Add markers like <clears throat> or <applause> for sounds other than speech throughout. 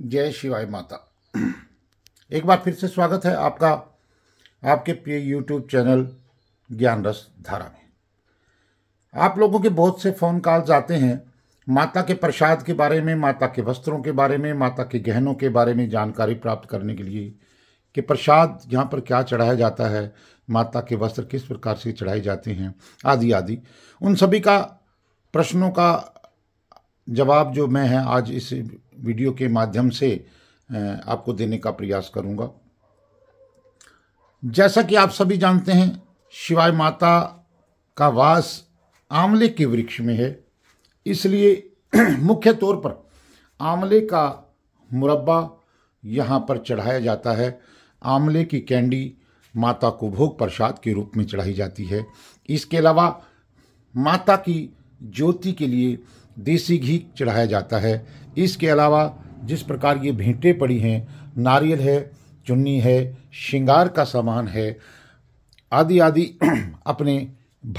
जय शिवाय माता एक बार फिर से स्वागत है आपका आपके प्रिय यूट्यूब चैनल ज्ञान रस धारा में आप लोगों के बहुत से फ़ोन कॉल्स आते हैं माता के प्रसाद के बारे में माता के वस्त्रों के बारे में माता के गहनों के बारे में जानकारी प्राप्त करने के लिए कि प्रसाद यहाँ पर क्या चढ़ाया जाता है माता के वस्त्र किस प्रकार से चढ़ाए जाते हैं आदि आदि उन सभी का प्रश्नों का जवाब जो मैं है आज इस वीडियो के माध्यम से आपको देने का प्रयास करूंगा जैसा कि आप सभी जानते हैं शिवाय माता का वास आंवले के वृक्ष में है इसलिए <clears throat> मुख्य तौर पर आंवले का मुरब्बा यहाँ पर चढ़ाया जाता है आंवले की कैंडी माता को भोग प्रसाद के रूप में चढ़ाई जाती है इसके अलावा माता की ज्योति के लिए देसी घी चढ़ाया जाता है इसके अलावा जिस प्रकार ये भेंटें पड़ी हैं नारियल है चुन्नी है श्रृंगार का सामान है आदि आदि <clears throat> अपने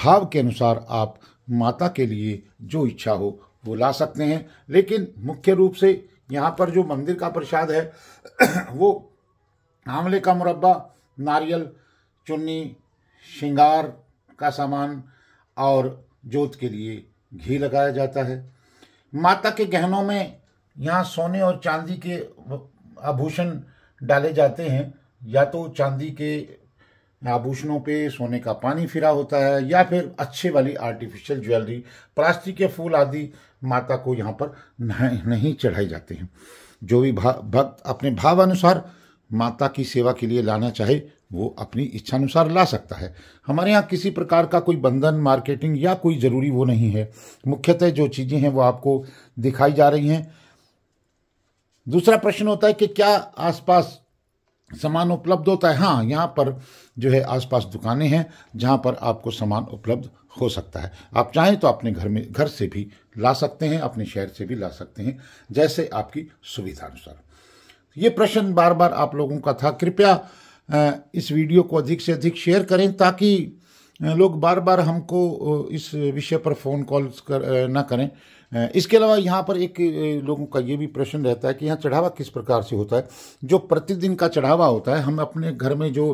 भाव के अनुसार आप माता के लिए जो इच्छा हो वो ला सकते हैं लेकिन मुख्य रूप से यहाँ पर जो मंदिर का प्रसाद है <clears throat> वो आंवले का मुरब्बा नारियल चुन्नी श्रृंगार का सामान और जोत के लिए घी लगाया जाता है माता के गहनों में यहाँ सोने और चांदी के आभूषण डाले जाते हैं या तो चांदी के आभूषणों पे सोने का पानी फिरा होता है या फिर अच्छे वाली आर्टिफिशियल ज्वेलरी प्लास्टिक के फूल आदि माता को यहाँ पर नहीं चढ़ाए जाते हैं जो भी भक्त अपने भाव अनुसार माता की सेवा के लिए लाना चाहे वो अपनी इच्छानुसार ला सकता है हमारे यहाँ किसी प्रकार का कोई बंधन मार्केटिंग या कोई ज़रूरी वो नहीं है मुख्यतः जो चीज़ें हैं वो आपको दिखाई जा रही हैं दूसरा प्रश्न होता है कि क्या आसपास सामान उपलब्ध होता है हाँ यहाँ पर जो है आसपास दुकानें हैं जहाँ पर आपको सामान उपलब्ध हो सकता है आप चाहें तो अपने घर में घर से भी ला सकते हैं अपने शहर से भी ला सकते हैं जैसे आपकी सुविधा अनुसार ये प्रश्न बार बार आप लोगों का था कृपया इस वीडियो को अधिक से अधिक शेयर करें ताकि लोग बार बार हमको इस विषय पर फ़ोन कॉल्स कर ना करें इसके अलावा यहाँ पर एक लोगों का ये भी प्रश्न रहता है कि यहाँ चढ़ावा किस प्रकार से होता है जो प्रतिदिन का चढ़ावा होता है हम अपने घर में जो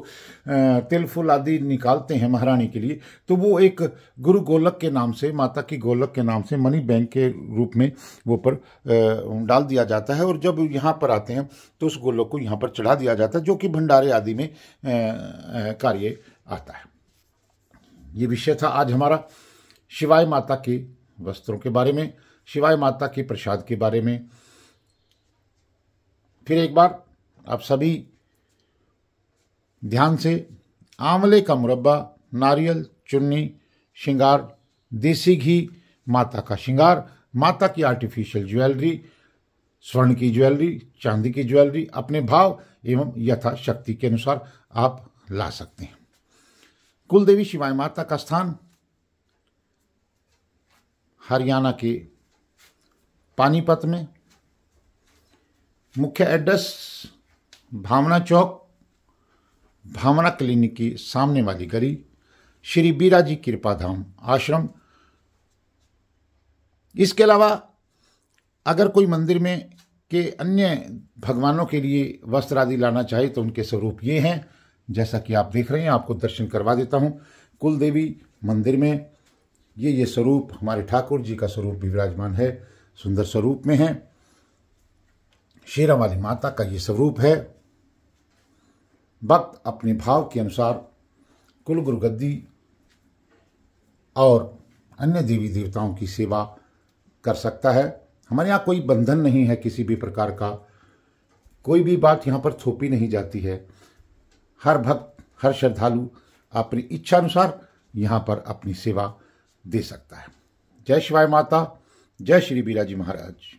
तिल फूल आदि निकालते हैं महारानी के लिए तो वो एक गुरु गोलक के नाम से माता की गोलक के नाम से मनी बैंक के रूप में वो पर डाल दिया जाता है और जब यहाँ पर आते हैं तो उस गोलक को यहाँ पर चढ़ा दिया जाता है जो कि भंडारे आदि में कार्य आता है ये विषय था आज हमारा शिवाय माता के वस्त्रों के बारे में शिवाय माता के प्रसाद के बारे में फिर एक बार आप सभी ध्यान से आंवले का मुरब्बा नारियल चुन्नी श्रृंगार देसी घी माता का श्रृंगार माता की आर्टिफिशियल ज्वेलरी स्वर्ण की ज्वेलरी चांदी की ज्वेलरी अपने भाव एवं यथाशक्ति के अनुसार आप ला सकते हैं कुलदेवी शिवाय माता का स्थान हरियाणा के पानीपत में मुख्य एड्रेस भावना चौक भावना क्लिनिक की सामने वाली गली श्री बीरा जी कृपाधाम आश्रम इसके अलावा अगर कोई मंदिर में के अन्य भगवानों के लिए वस्त्र आदि लाना चाहे तो उनके स्वरूप ये हैं जैसा कि आप देख रहे हैं आपको दर्शन करवा देता हूँ कुल देवी मंदिर में ये ये स्वरूप हमारे ठाकुर जी का स्वरूप भी विराजमान है सुंदर स्वरूप में है शेरा वाली माता का ये स्वरूप है भक्त अपने भाव के अनुसार कुल गुरु गद्दी और अन्य देवी देवताओं की सेवा कर सकता है हमारे यहाँ कोई बंधन नहीं है किसी भी प्रकार का कोई भी बात यहाँ पर थोपी नहीं जाती है हर भक्त हर श्रद्धालु अपनी इच्छा अनुसार यहाँ पर अपनी सेवा दे सकता है जय शिवाय माता जय श्री बीराजी महाराज